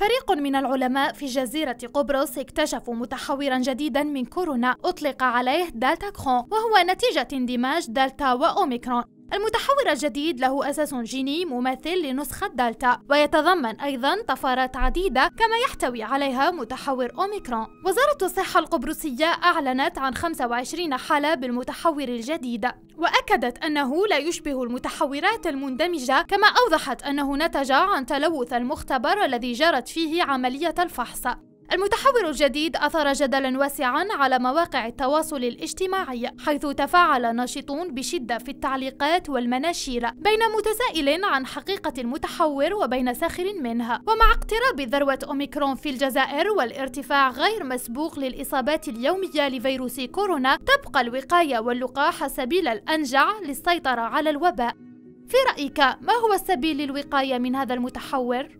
فريق من العلماء في جزيرة قبرص اكتشفوا متحورا جديدا من كورونا أطلق عليه دلتا كرون وهو نتيجة اندماج دلتا وأوميكرون المتحور الجديد له أساس جيني مماثل لنسخة دلتا ويتضمن أيضا طفرات عديدة كما يحتوي عليها متحور أوميكرون وزارة الصحة القبرصية أعلنت عن 25 حالة بالمتحور الجديد وأكدت أنه لا يشبه المتحورات المندمجة كما أوضحت أنه نتج عن تلوث المختبر الذي جرت فيه عملية الفحص المتحور الجديد أثار جدلا واسعا على مواقع التواصل الاجتماعي حيث تفاعل ناشطون بشدة في التعليقات والمناشير بين متسائل عن حقيقة المتحور وبين ساخر منها ومع اقتراب ذروة أوميكرون في الجزائر والارتفاع غير مسبوق للإصابات اليومية لفيروس كورونا تبقى الوقاية واللقاح سبيل الأنجع للسيطرة على الوباء في رأيك ما هو السبيل للوقاية من هذا المتحور؟